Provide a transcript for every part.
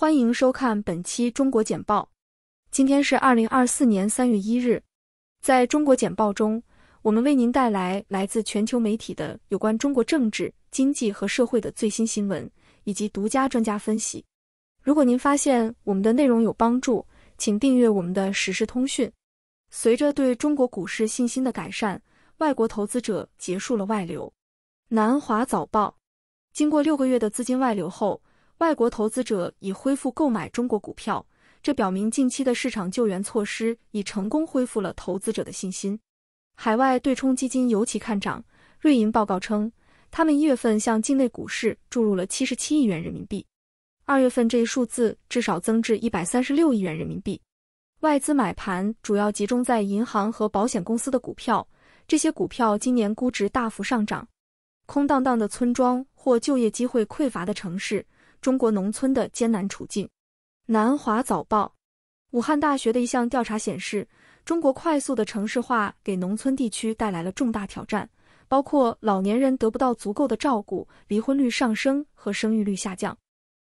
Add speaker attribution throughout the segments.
Speaker 1: 欢迎收看本期中国简报。今天是二零二四年三月一日。在中国简报中，我们为您带来来自全球媒体的有关中国政治、经济和社会的最新新闻以及独家专家分析。如果您发现我们的内容有帮助，请订阅我们的实时通讯。随着对中国股市信心的改善，外国投资者结束了外流。南华早报，经过六个月的资金外流后。外国投资者已恢复购买中国股票，这表明近期的市场救援措施已成功恢复了投资者的信心。海外对冲基金尤其看涨。瑞银报告称，他们一月份向境内股市注入了七十七亿元人民币，二月份这一数字至少增至一百三十六亿元人民币。外资买盘主要集中在银行和保险公司的股票，这些股票今年估值大幅上涨。空荡荡的村庄或就业机会匮乏的城市。中国农村的艰难处境。南华早报，武汉大学的一项调查显示，中国快速的城市化给农村地区带来了重大挑战，包括老年人得不到足够的照顾、离婚率上升和生育率下降。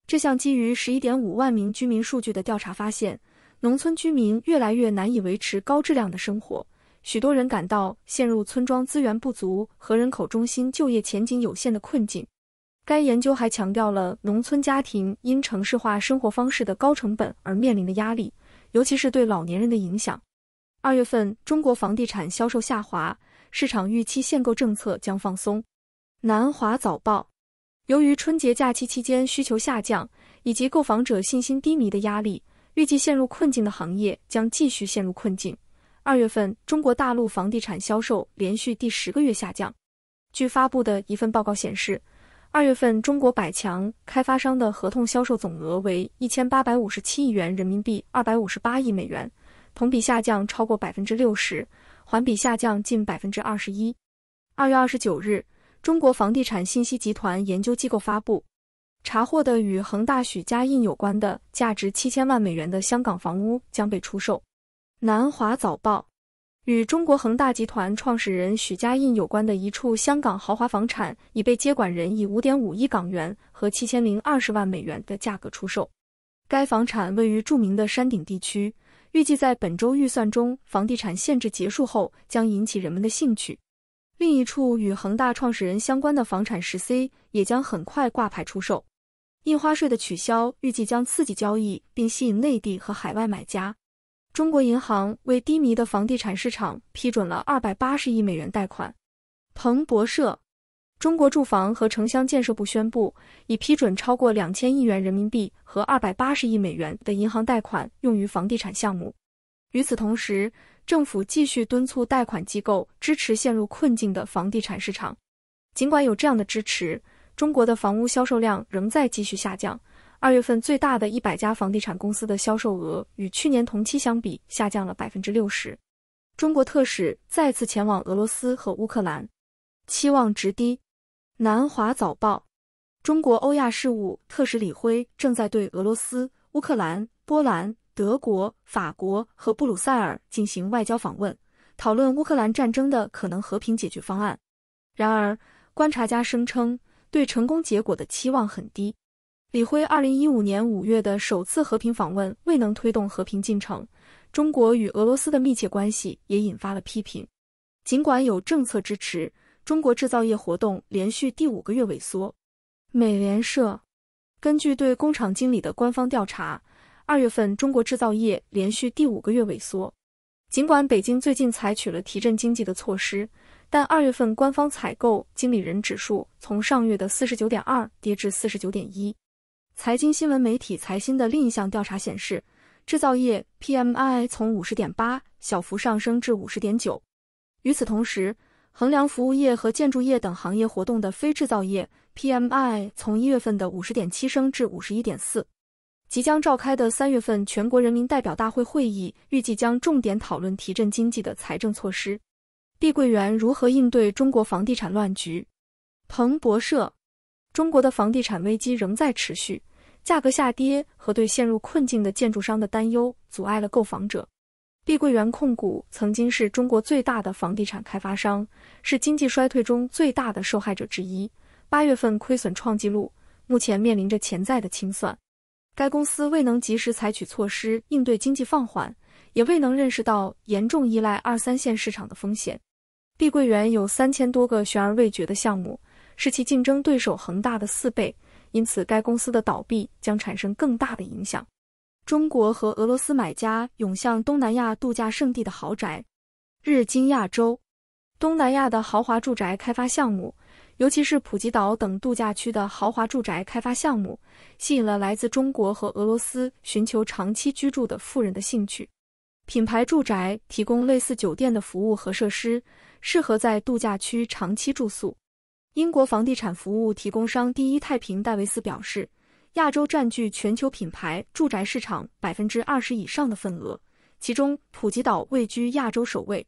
Speaker 1: 这项基于十一点五万名居民数据的调查发现，农村居民越来越难以维持高质量的生活，许多人感到陷入村庄资源不足和人口中心就业前景有限的困境。该研究还强调了农村家庭因城市化生活方式的高成本而面临的压力，尤其是对老年人的影响。二月份，中国房地产销售下滑，市场预期限购政策将放松。南华早报，由于春节假期期间需求下降以及购房者信心低迷的压力，预计陷入困境的行业将继续陷入困境。二月份，中国大陆房地产销售连续第十个月下降。据发布的一份报告显示。二月份，中国百强开发商的合同销售总额为一千八百五十七亿元人民币，二百五十八亿美元，同比下降超过百分之六十，环比下降近百分之二十一。二月二十九日，中国房地产信息集团研究机构发布，查获的与恒大、许家印有关的价值七千万美元的香港房屋将被出售。南华早报。与中国恒大集团创始人许家印有关的一处香港豪华房产已被接管人以五点五亿港元和七千零二十万美元的价格出售。该房产位于著名的山顶地区，预计在本周预算中房地产限制结束后将引起人们的兴趣。另一处与恒大创始人相关的房产十 C 也将很快挂牌出售。印花税的取消预计将刺激交易并吸引内地和海外买家。中国银行为低迷的房地产市场批准了二百八十亿美元贷款。彭博社，中国住房和城乡建设部宣布，已批准超过两千亿元人民币和二百八十亿美元的银行贷款用于房地产项目。与此同时，政府继续敦促贷款机构支持陷入困境的房地产市场。尽管有这样的支持，中国的房屋销售量仍在继续下降。二月份最大的一百家房地产公司的销售额与去年同期相比下降了百分之六十。中国特使再次前往俄罗斯和乌克兰，期望值低。南华早报：中国欧亚事务特使李辉正在对俄罗斯、乌克兰、波兰、德国、法国和布鲁塞尔进行外交访问，讨论乌克兰战争的可能和平解决方案。然而，观察家声称对成功结果的期望很低。李辉二零一五年五月的首次和平访问未能推动和平进程。中国与俄罗斯的密切关系也引发了批评。尽管有政策支持，中国制造业活动连续第五个月萎缩。美联社根据对工厂经理的官方调查，二月份中国制造业连续第五个月萎缩。尽管北京最近采取了提振经济的措施，但二月份官方采购经理人指数从上月的四十九点二跌至四十九点一。财经新闻媒体财新的另一项调查显示，制造业 PMI 从五十点八小幅上升至五十点九。与此同时，衡量服务业和建筑业等行业活动的非制造业 PMI 从一月份的五十点七升至五十一点四。即将召开的三月份全国人民代表大会会议预计将重点讨论提振经济的财政措施。碧桂园如何应对中国房地产乱局？彭博社，中国的房地产危机仍在持续。价格下跌和对陷入困境的建筑商的担忧阻碍了购房者。碧桂园控股曾经是中国最大的房地产开发商，是经济衰退中最大的受害者之一。八月份亏损创纪录，目前面临着潜在的清算。该公司未能及时采取措施应对经济放缓，也未能认识到严重依赖二三线市场的风险。碧桂园有三千多个悬而未决的项目，是其竞争对手恒大的四倍。因此，该公司的倒闭将产生更大的影响。中国和俄罗斯买家涌向东南亚度假胜地的豪宅。日经亚洲，东南亚的豪华住宅开发项目，尤其是普吉岛等度假区的豪华住宅开发项目，吸引了来自中国和俄罗斯寻求长期居住的富人的兴趣。品牌住宅提供类似酒店的服务和设施，适合在度假区长期住宿。英国房地产服务提供商第一太平戴维斯表示，亚洲占据全球品牌住宅市场百分之二十以上的份额，其中普吉岛位居亚洲首位。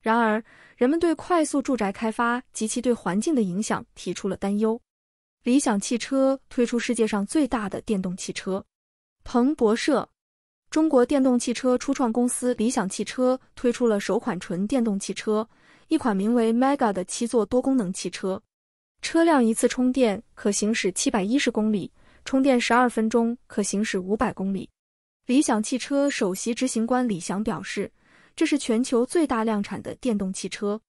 Speaker 1: 然而，人们对快速住宅开发及其对环境的影响提出了担忧。理想汽车推出世界上最大的电动汽车。彭博社，中国电动汽车初创公司理想汽车推出了首款纯电动汽车，一款名为 Mega 的七座多功能汽车。车辆一次充电可行驶七百一十公里，充电十二分钟可行驶五百公里。理想汽车首席执行官李翔表示，这是全球最大量产的电动汽车。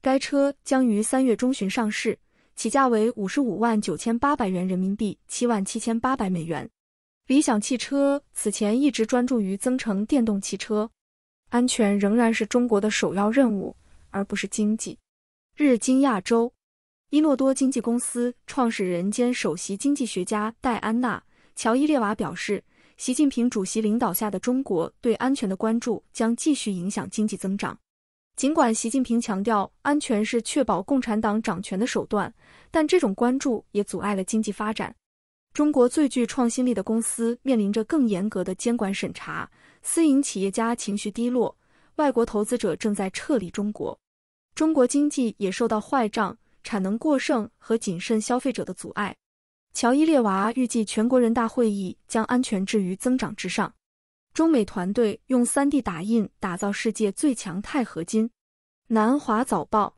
Speaker 1: 该车将于三月中旬上市，起价为五十五万九千八百元人民币，七万七千八百美元。理想汽车此前一直专注于增程电动汽车，安全仍然是中国的首要任务，而不是经济。日经亚洲。伊诺多经纪公司创始人兼首席经济学家戴安娜·乔伊列娃表示，习近平主席领导下的中国对安全的关注将继续影响经济增长。尽管习近平强调安全是确保共产党掌权的手段，但这种关注也阻碍了经济发展。中国最具创新力的公司面临着更严格的监管审查，私营企业家情绪低落，外国投资者正在撤离中国，中国经济也受到坏账。产能过剩和谨慎消费者的阻碍。乔伊列娃预计，全国人大会议将安全置于增长之上。中美团队用 3D 打印打造世界最强钛合金。南华早报：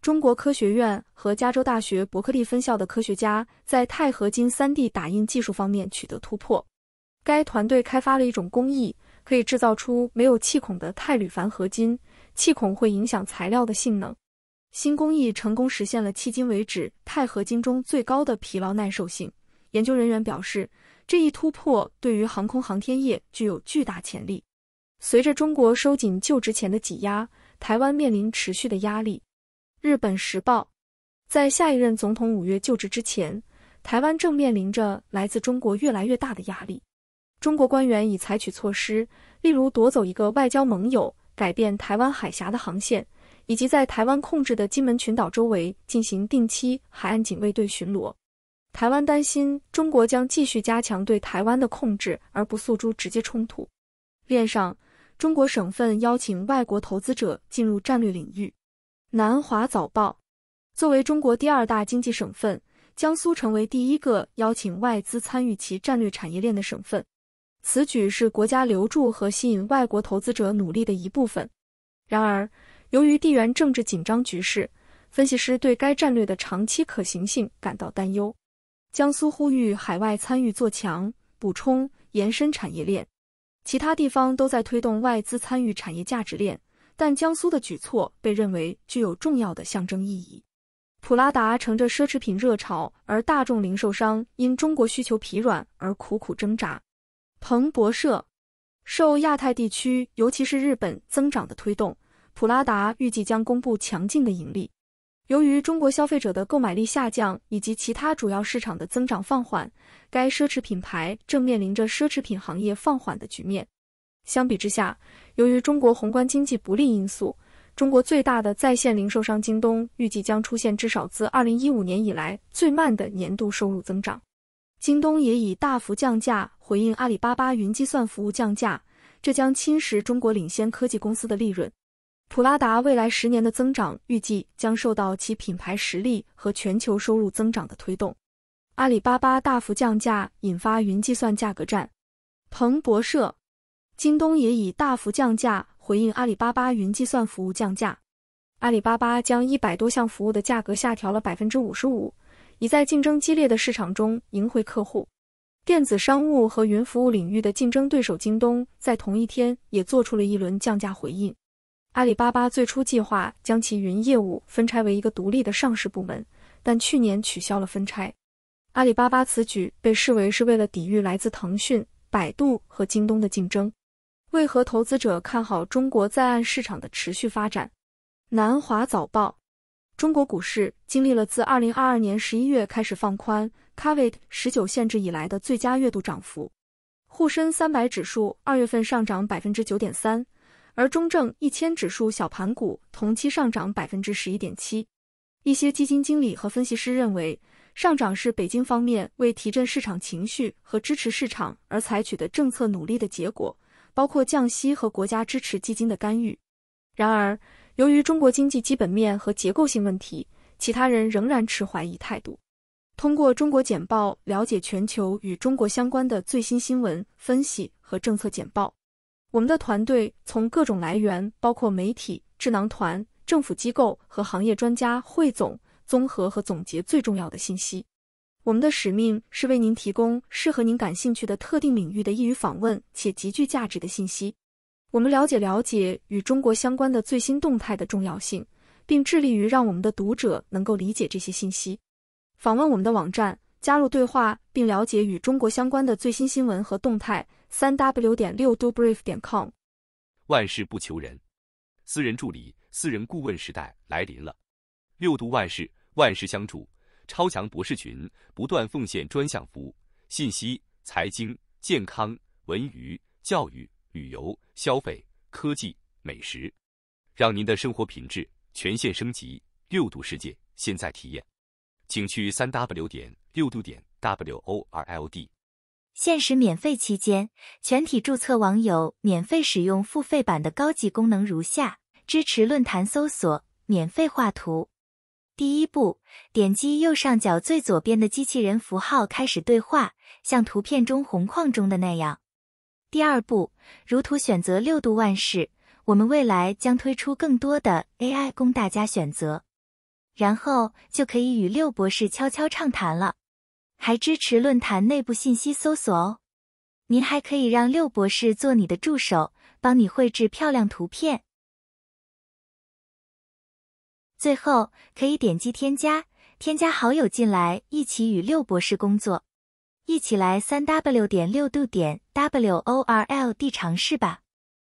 Speaker 1: 中国科学院和加州大学伯克利分校的科学家在钛合金 3D 打印技术方面取得突破。该团队开发了一种工艺，可以制造出没有气孔的钛铝钒合金。气孔会影响材料的性能。新工艺成功实现了迄今为止钛合金中最高的疲劳耐受性。研究人员表示，这一突破对于航空航天业具有巨大潜力。随着中国收紧就职前的挤压，台湾面临持续的压力。日本时报在下一任总统五月就职之前，台湾正面临着来自中国越来越大的压力。中国官员已采取措施，例如夺走一个外交盟友，改变台湾海峡的航线。以及在台湾控制的金门群岛周围进行定期海岸警卫队巡逻。台湾担心中国将继续加强对台湾的控制，而不诉诸直接冲突。链上，中国省份邀请外国投资者进入战略领域。南华早报，作为中国第二大经济省份，江苏成为第一个邀请外资参与其战略产业链的省份。此举是国家留住和吸引外国投资者努力的一部分。然而。由于地缘政治紧张局势，分析师对该战略的长期可行性感到担忧。江苏呼吁海外参与做强、补充、延伸产业链，其他地方都在推动外资参与产业价值链，但江苏的举措被认为具有重要的象征意义。普拉达乘着奢侈品热潮，而大众零售商因中国需求疲软而苦苦挣扎。彭博社，受亚太地区，尤其是日本增长的推动。普拉达预计将公布强劲的盈利。由于中国消费者的购买力下降以及其他主要市场的增长放缓，该奢侈品牌正面临着奢侈品行业放缓的局面。相比之下，由于中国宏观经济不利因素，中国最大的在线零售商京东预计将出现至少自2015年以来最慢的年度收入增长。京东也以大幅降价回应阿里巴巴云计算服务降价，这将侵蚀中国领先科技公司的利润。普拉达未来十年的增长预计将受到其品牌实力和全球收入增长的推动。阿里巴巴大幅降价引发云计算价格战。彭博社，京东也以大幅降价回应阿里巴巴云计算服务降价。阿里巴巴将一百多项服务的价格下调了百分之五十五，以在竞争激烈的市场中赢回客户。电子商务和云服务领域的竞争对手京东在同一天也做出了一轮降价回应。阿里巴巴最初计划将其云业务分拆为一个独立的上市部门，但去年取消了分拆。阿里巴巴此举被视为是为了抵御来自腾讯、百度和京东的竞争。为何投资者看好中国在岸市场的持续发展？南华早报：中国股市经历了自2022年11月开始放宽 Covid 十九限制以来的最佳月度涨幅，沪深三百指数二月份上涨百分之九点三。而中证一千指数小盘股同期上涨百分之十一点七。一些基金经理和分析师认为，上涨是北京方面为提振市场情绪和支持市场而采取的政策努力的结果，包括降息和国家支持基金的干预。然而，由于中国经济基本面和结构性问题，其他人仍然持怀疑态度。通过中国简报了解全球与中国相关的最新新闻分析和政策简报。我们的团队从各种来源，包括媒体、智囊团、政府机构和行业专家，汇总、综合和总结最重要的信息。我们的使命是为您提供适合您感兴趣的特定领域的易于访问且极具价值的信息。我们了解了解与中国相关的最新动态的重要性，并致力于让我们的读者能够理解这些信息。访问我们的网站，加入对话，并了解与中国相关的最新新闻和动态。三 w 点六度 brief 点 com，万事不求人，私人助理、私人顾问时代来临了。六度万事，万事相助，超强博士群不断奉献专项服务，信息、财经、健康、文娱、教育、旅游、消费、科技、美食，让您的生活品质全线升级。六度世界，现在体验，请去三 w 点六度点 w o r l d。限时免费期间，全体注册网友免费使用付费版的高级功能如下：支持论坛搜索，免费画图。第一步，点击右上角最左边的机器人符号开始对话，像图片中红框中的那样。第二步，如图选择六度万事，我们未来将推出更多的 AI 供大家选择，然后就可以与六博士悄悄畅谈了。还支持论坛内部信息搜索哦，您还可以让六博士做你的助手，帮你绘制漂亮图片。最后，可以点击添加，添加好友进来一起与六博士工作，一起来三 w 点六度点 w o r l d 尝试吧。